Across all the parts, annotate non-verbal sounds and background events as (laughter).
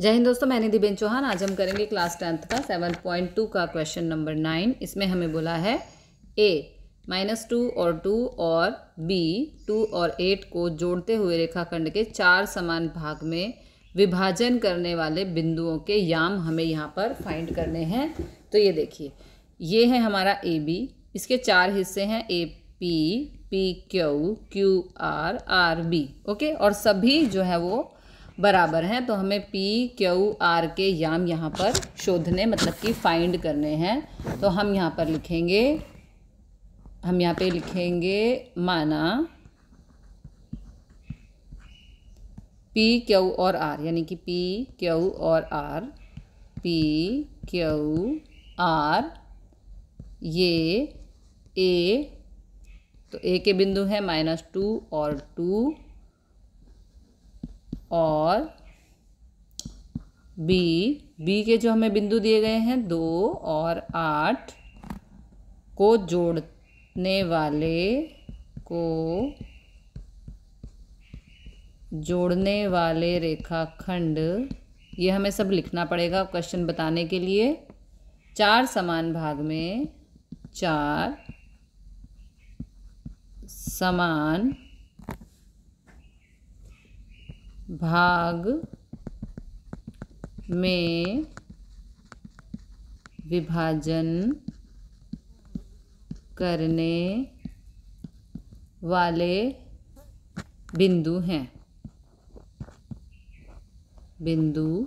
जय हिंद दोस्तों मैंने दिबेन चौहान आज हम करेंगे क्लास टेंथ का सेवन पॉइंट टू का क्वेश्चन नंबर नाइन इसमें हमें बोला है ए माइनस टू और टू और बी टू और एट को जोड़ते हुए रेखाखंड के चार समान भाग में विभाजन करने वाले बिंदुओं के याम हमें यहाँ पर फाइंड करने हैं तो ये देखिए ये है हमारा ए बी इसके चार हिस्से हैं A P P Q Q R R B okay और सभी जो है वो बराबर हैं तो हमें पी क्यू आर के याम यहाँ पर शोधने मतलब कि फाइंड करने हैं तो हम यहाँ पर लिखेंगे हम यहाँ पे लिखेंगे माना पी क्यू और आर यानी कि पी क्यू और आर पी क्यू आर ये ए तो ए के बिंदु है माइनस टू और टू और बी बी के जो हमें बिंदु दिए गए हैं दो और आठ को जोड़ने वाले को जोड़ने वाले रेखाखंड ये हमें सब लिखना पड़ेगा क्वेश्चन बताने के लिए चार समान भाग में चार समान भाग में विभाजन करने वाले बिंदु हैं बिंदु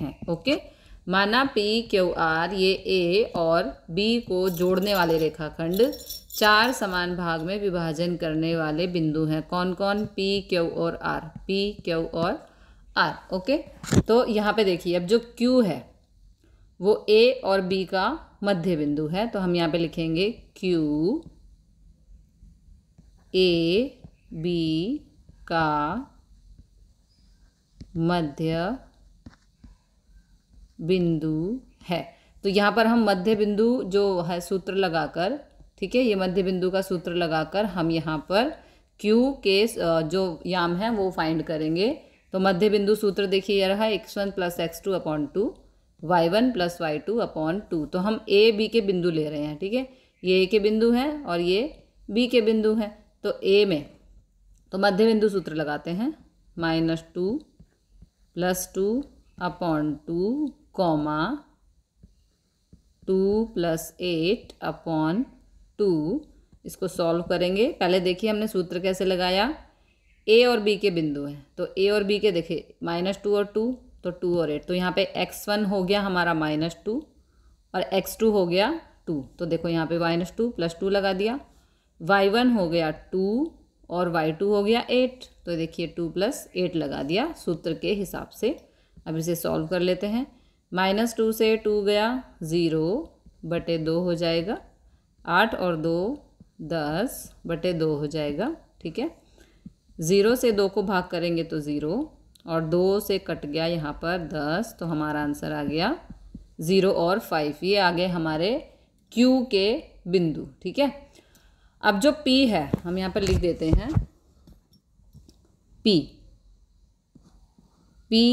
हैं ओके माना पी क्यू आर ये ए और बी को जोड़ने वाले रेखाखंड चार समान भाग में विभाजन करने वाले बिंदु हैं कौन कौन पी क्यू और आर पी क्यू और आर ओके तो यहाँ पे देखिए अब जो क्यू है वो ए और बी का मध्य बिंदु है तो हम यहाँ पे लिखेंगे क्यू ए बी का मध्य बिंदु है तो यहाँ पर हम मध्य बिंदु जो है सूत्र लगाकर ठीक है ये मध्य बिंदु का सूत्र लगाकर हम यहाँ पर Q के जो याम है वो फाइंड करेंगे तो मध्य बिंदु सूत्र देखिए यह रहा x one plus x two upon two y one plus y two upon two तो हम ए बी के बिंदु ले रहे हैं ठीक है ये ए के बिंदु हैं और ये बी के बिंदु हैं तो ए में तो मध्य बिंदु सूत्र लगाते हैं minus two plus two upon two comma two plus eight upon two इसको सॉल्व करेंगे पहले देखिए हमने सूत्र कैसे लगाया ए और बी के बिंदु हैं तो ए और बी के देखिए माइनस टू और टू तो टू और एट तो यहाँ पे एक्स वन हो गया हमारा माइनस टू और एक्स टू हो गया टू तो देखो यहाँ पे माइनस टू प्लस टू लगा दिया वाई वन हो गया टू और वाई टू हो गया एट तो देखिए टू प्लस एट लगा दिया सूत्र के हिसाब से अब इसे सॉल्व कर लेते हैं माइनस टू से टू गया ज़ीरो बटे दो हो जाएगा आठ और दो दस बटे दो हो जाएगा ठीक है ज़ीरो से दो को भाग करेंगे तो ज़ीरो और दो से कट गया यहाँ पर दस तो हमारा आंसर आ गया ज़ीरो और फाइव ये आ गए हमारे क्यू के बिंदु ठीक है अब जो पी है हम यहाँ पर लिख देते हैं पी पी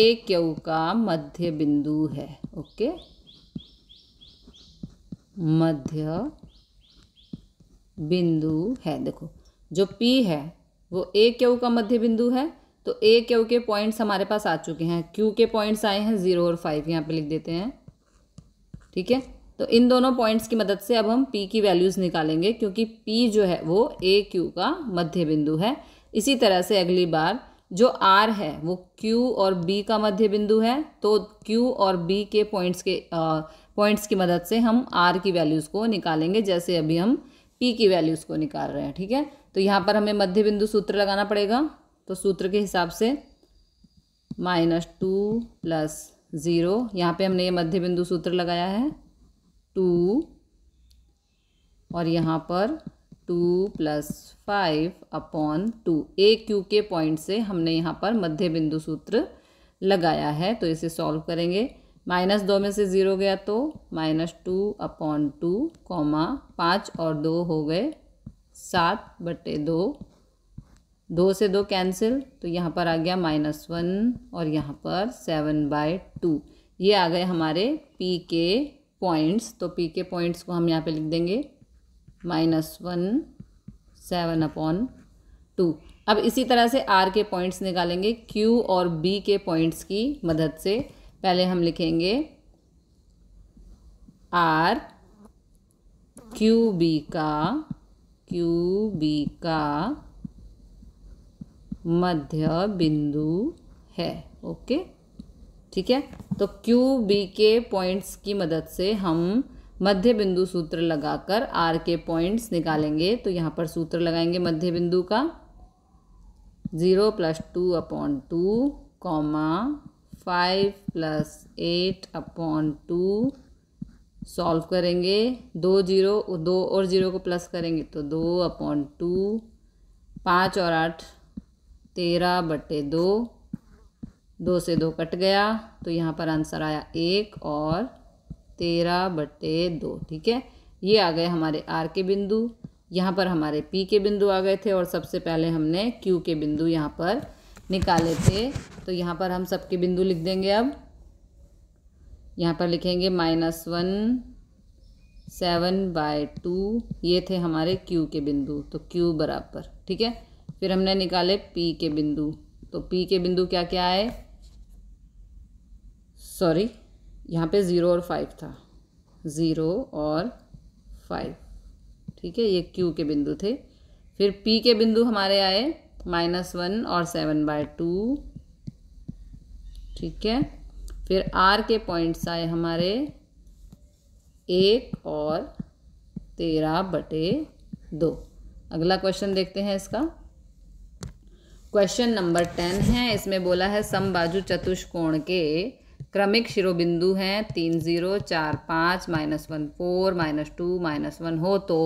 ए क्यू का मध्य बिंदु है ओके मध्य बिंदु है देखो जो P है वो ए क्यू का मध्य बिंदु है तो ए क्यू के पॉइंट्स हमारे पास आ चुके हैं क्यू के पॉइंट्स आए हैं ज़ीरो और फाइव यहाँ पे लिख देते हैं ठीक है तो इन दोनों पॉइंट्स की मदद से अब हम पी की वैल्यूज़ निकालेंगे क्योंकि पी जो है वो ए क्यू का मध्य बिंदु है इसी तरह से अगली बार जो आर है वो क्यू और बी का मध्य बिंदु है तो क्यू और बी के पॉइंट्स के पॉइंट्स की मदद से हम आर की वैल्यूज़ को निकालेंगे जैसे अभी हम पी की वैल्यूज़ को निकाल रहे हैं ठीक है तो यहाँ पर हमें मध्य बिंदु सूत्र लगाना पड़ेगा तो सूत्र के हिसाब से माइनस टू प्लस ज़ीरो यहाँ पर हमने ये मध्य बिंदु सूत्र लगाया है टू और यहाँ पर two plus five upon two A Q के पॉइंट से हमने यहाँ पर मध्य बिंदु सूत्र लगाया है तो इसे सॉल्व करेंगे माइनस दो में से ज़ीरो गया तो minus two upon two comma पाँच और दो हो गए सात बटे दो दो से दो कैंसिल तो यहाँ पर आ गया माइनस वन और यहाँ पर सेवन बाय टू ये आ गए हमारे पी के पॉइंट्स तो पी के पॉइंट्स को हम यहाँ पे लिख देंगे minus one seven upon two अब इसी तरह से आर के पॉइंट्स निकालेंगे क्यू और बी के पॉइंट्स की मदद से पहले हम लिखेंगे आर क्यू बी का क्यू बी का मध्य बिंदु है ओके ठीक है तो क्यू बी के पॉइंट्स की मदद से हम मध्य बिंदु सूत्र लगाकर आर के पॉइंट्स निकालेंगे तो यहाँ पर सूत्र लगाएंगे मध्य बिंदु का zero plus two upon two comma five plus eight upon two solve करेंगे दो जीरो दो और ज़ीरो को प्लस करेंगे तो दो अपॉन टू पाँच और आठ तेरह बटे दो दो से दो कट गया तो यहाँ पर आंसर आया एक और तेरह बटे दो ठीक है ये आ गए हमारे आर के बिंदु यहाँ पर हमारे पी के बिंदु आ गए थे और सबसे पहले हमने क्यू के बिंदु यहाँ पर निकाले थे तो यहाँ पर हम सबके बिंदु लिख देंगे अब यहाँ पर लिखेंगे minus one seven by two ये थे हमारे क्यू के बिंदु तो क्यू बराबर ठीक है फिर हमने निकाले पी के बिंदु तो पी के बिंदु क्या क्या आए सॉरी यहाँ पे ज़ीरो और फाइव था ज़ीरो और फाइव ठीक है ये क्यू के बिंदु थे फिर पी के बिंदु हमारे आए माइनस वन और सेवन बाय टू ठीक है फिर आर के पॉइंट्स आए हमारे एक और तेरह बटे दो अगला क्वेश्चन देखते हैं इसका क्वेश्चन नंबर टेन है इसमें बोला है समबाजू चतुष्कोण के क्रमिक शिरोबिंदु हैं तीन ज़ीरो चार पाँच minus one four minus two minus one हो तो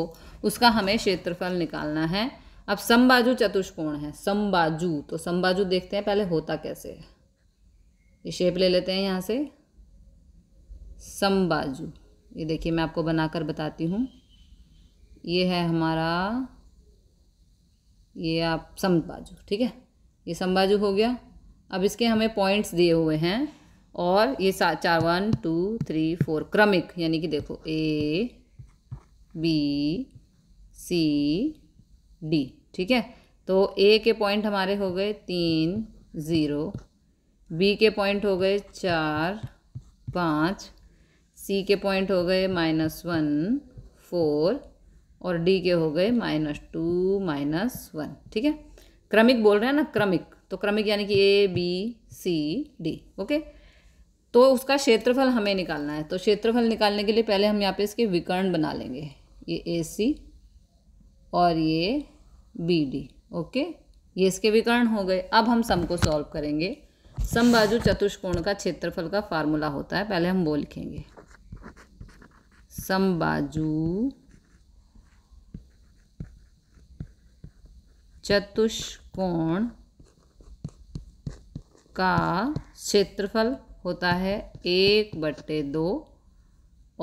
उसका हमें क्षेत्रफल निकालना है अब समबाजू चतुष्कोण है समबाजू तो समबाजू देखते हैं पहले होता कैसे है ये शेप ले लेते हैं यहाँ से समबाजू ये देखिए मैं आपको बनाकर बताती हूँ ये है हमारा ये आप समबाजू ठीक है ये समबाजू हो गया अब इसके हमें पॉइंट्स दिए हुए हैं और ये सा चार वन टू थ्री फोर क्रमिक यानी कि देखो ए बी सी डी ठीक है तो ए के पॉइंट हमारे हो गए तीन ज़ीरो बी के पॉइंट हो गए चार पाँच सी के पॉइंट हो गए माइनस वन फोर और डी के हो गए माइनस टू माइनस वन ठीक है क्रमिक बोल रहे हैं ना क्रमिक तो क्रमिक यानी कि A B C D okay तो उसका क्षेत्रफल हमें निकालना है तो क्षेत्रफल निकालने के लिए पहले हम यहाँ पे इसके विकर्ण बना लेंगे ये ए सी और ये बी डी ओके ये इसके विकर्ण हो गए अब हम सम को सॉल्व करेंगे समबाजु चतुष्कोण का क्षेत्रफल का फार्मूला होता है पहले हम वो लिखेंगे समबाजु चतुष्कोण का क्षेत्रफल होता है एक बट्टे दो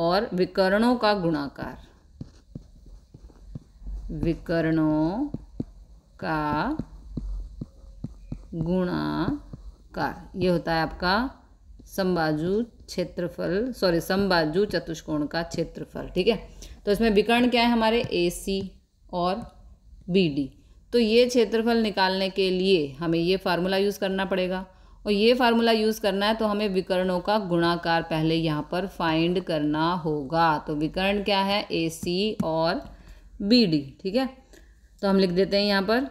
और विकर्णों का गुणाकार विकर्णों का गुणाकार ये होता है आपका संबाजू क्षेत्रफल सॉरी संबाजू चतुष्कोण का क्षेत्रफल ठीक है तो इसमें विकर्ण क्या है हमारे ए सी और बी डी तो ये क्षेत्रफल निकालने के लिए हमें ये फार्मूला यूज़ करना पड़ेगा और ये फार्मूला यूज़ करना है तो हमें विकर्णों का गुणाकार पहले यहाँ पर फाइंड करना होगा तो विकर्ण क्या है ए सी और बी डी ठीक है तो हम लिख देते हैं यहाँ पर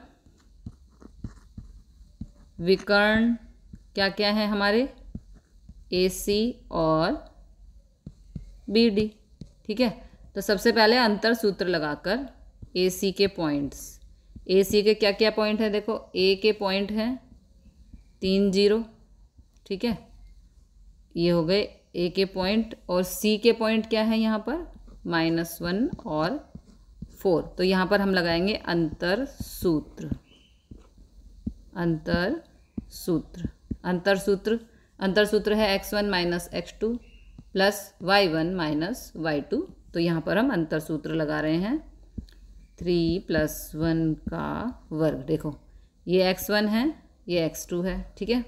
विकर्ण क्या क्या है हमारे ए सी और बी डी ठीक है तो सबसे पहले अंतर सूत्र लगाकर ए सी के पॉइंट्स ए सी के क्या क्या पॉइंट है देखो ए के पॉइंट हैं तीन जीरो ठीक है ये हो गए ए के पॉइंट और सी के पॉइंट क्या है यहाँ पर माइनस वन और फोर तो यहाँ पर हम लगाएंगे अंतर सूत्र अंतर सूत्र अंतर सूत्र अंतर सूत्र है x one minus x two plus y one minus y two तो यहाँ पर हम अंतर सूत्र लगा रहे हैं थ्री प्लस वन का वर्ग देखो ये एक्स वन है ये एक्स टू है ठीक है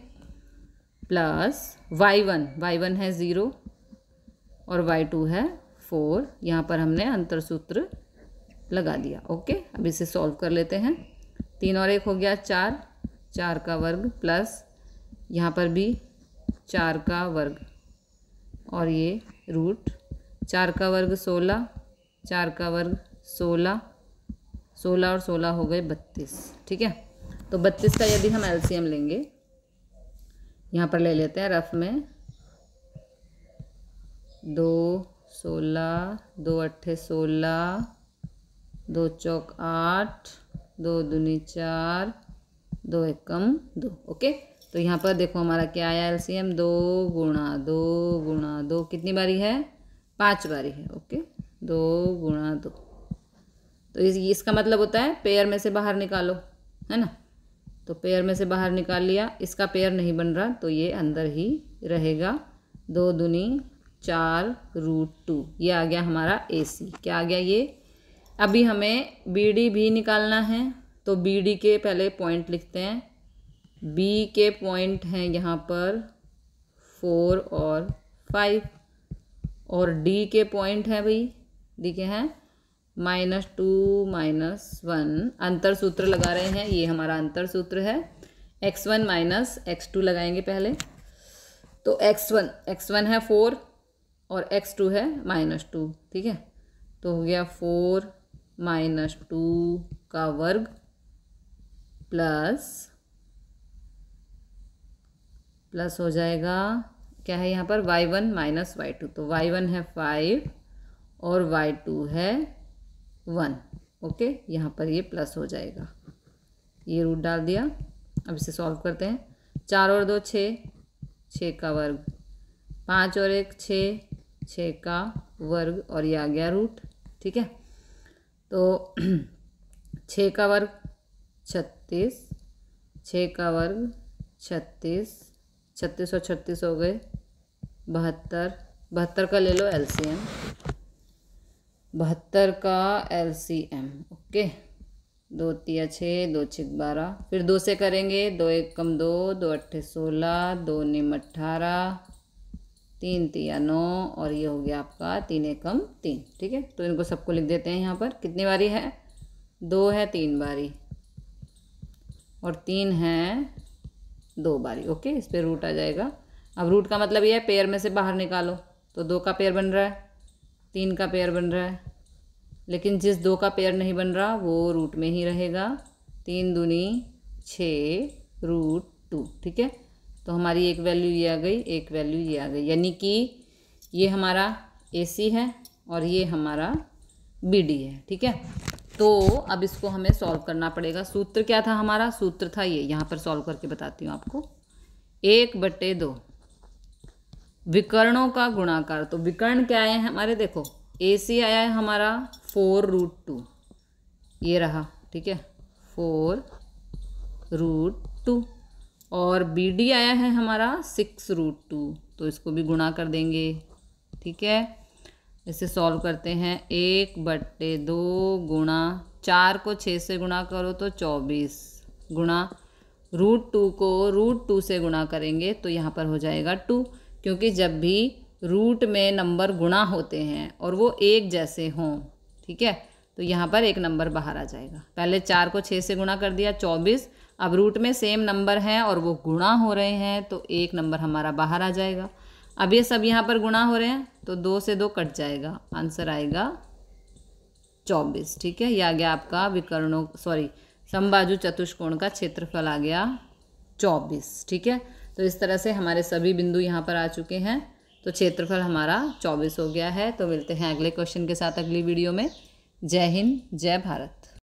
plus y one y one है ज़ीरो और वाई टू है फोर यहाँ पर हमने अंतर सूत्र लगा दिया ओके अब इसे सॉल्व कर लेते हैं तीन और एक हो गया चार चार का वर्ग प्लस यहाँ पर भी चार का वर्ग और ये रूट चार का वर्ग सोलह चार का वर्ग सोलह सोलह और सोलह हो गए बत्तीस ठीक है तो बत्तीस का यदि हम एलसीएम लेंगे यहाँ पर ले लेते हैं रफ में दो सोलह दो अट्ठे सोलह दो चौक आठ दो दूनी चार दो एकम दो ओके तो यहाँ पर देखो हमारा क्या आया एल सी एम दो गुणा दो गुणा दो कितनी बारी है पाँच बारी है ओके दो गुणा दो तो इस इसका मतलब होता है पेयर में से बाहर निकालो है ना तो पेयर में से बाहर निकाल लिया इसका पेयर नहीं बन रहा तो ये अंदर ही रहेगा दो दुनी चार रूट टू ये आ गया हमारा ए सी क्या आ गया ये अभी हमें बी डी भी निकालना है तो बी डी के पहले पॉइंट लिखते हैं बी के पॉइंट हैं यहाँ पर फोर और फाइव और डी के पॉइंट हैं भाई देखे हैं माइनस टू माइनस वन अंतर सूत्र लगा रहे हैं ये हमारा अंतर सूत्र है x one minus x two लगाएंगे पहले तो एक्स वन एक्स वन है फोर और एक्स टू है माइनस टू ठीक है तो हो गया फोर माइनस टू का वर्ग प्लस प्लस हो जाएगा क्या है यहाँ पर y one minus y two तो वाई वन है फाइव और वाई टू है वन ओके यहाँ पर ये प्लस हो जाएगा ये रूट डाल दिया अब इसे सॉल्व करते हैं चार और दो छः छः का वर्ग पाँच और एक छः छः का वर्ग और ये आ गया रूट ठीक है तो (clears throat) छः का वर्ग छत्तीस छः का वर्ग छत्तीस छत्तीस और छत्तीस हो गए बहत्तर बहत्तर का ले लो एलसीएम बहत्तर का एलसीएम ओके दो तिया छः दो छिक बारह फिर दो से करेंगे दो एक कम दो दो अट्ठे सोलह दो निम अट्ठारह तीन तिया नौ और ये हो गया आपका तीन एकम तीन ठीक है तो इनको सबको लिख देते हैं यहाँ पर कितनी बारी है दो है तीन बारी और तीन है दो बारी ओके इस पर रूट आ जाएगा अब रूट का मतलब ये है पेयर में से बाहर निकालो तो दो का पेयर बन रहा है तीन का पेयर बन रहा है लेकिन जिस दो का पेयर नहीं बन रहा वो रूट में ही रहेगा तीन दूनी छ रूट टू ठीक है तो हमारी एक वैल्यू ये आ गई एक वैल्यू ये आ गई यानी कि ये हमारा ए सी है और ये हमारा बी डी है ठीक है तो अब इसको हमें सॉल्व करना पड़ेगा सूत्र क्या था हमारा सूत्र था ये यहाँ पर सॉल्व करके बताती हूँ आपको एक बटे दो विकर्णों का गुणाकार तो विकर्ण क्या आए हैं हमारे देखो ए सी आया है हमारा फोर रूट टू ये रहा ठीक है फोर रूट टू और बी डी आया है हमारा सिक्स रूट टू तो इसको भी गुणा कर देंगे ठीक है इसे सॉल्व करते हैं एक बट्टे दो गुणा चार को छः से गुणा करो तो चौबीस गुणा रूट टू को रूट टू से गुणा करेंगे तो यहाँ पर हो जाएगा टू क्योंकि जब भी रूट में नंबर गुणा होते हैं और वो एक जैसे हों ठीक है तो यहाँ पर एक नंबर बाहर आ जाएगा पहले चार को छः से गुणा कर दिया चौबीस अब रूट में सेम नंबर हैं और वो गुणा हो रहे हैं तो एक नंबर हमारा बाहर आ जाएगा अब ये सब यहाँ पर गुणा हो रहे हैं तो दो से दो कट जाएगा आंसर आएगा चौबीस ठीक है ये आ गया आपका विकर्णों सॉरी संबाजु चतुष्कोण का क्षेत्रफल आ गया चौबीस ठीक है तो इस तरह से हमारे सभी बिंदु यहाँ पर आ चुके हैं तो क्षेत्रफल हमारा चौबीस हो गया है तो मिलते हैं अगले क्वेश्चन के साथ अगली वीडियो में जय हिंद जय भारत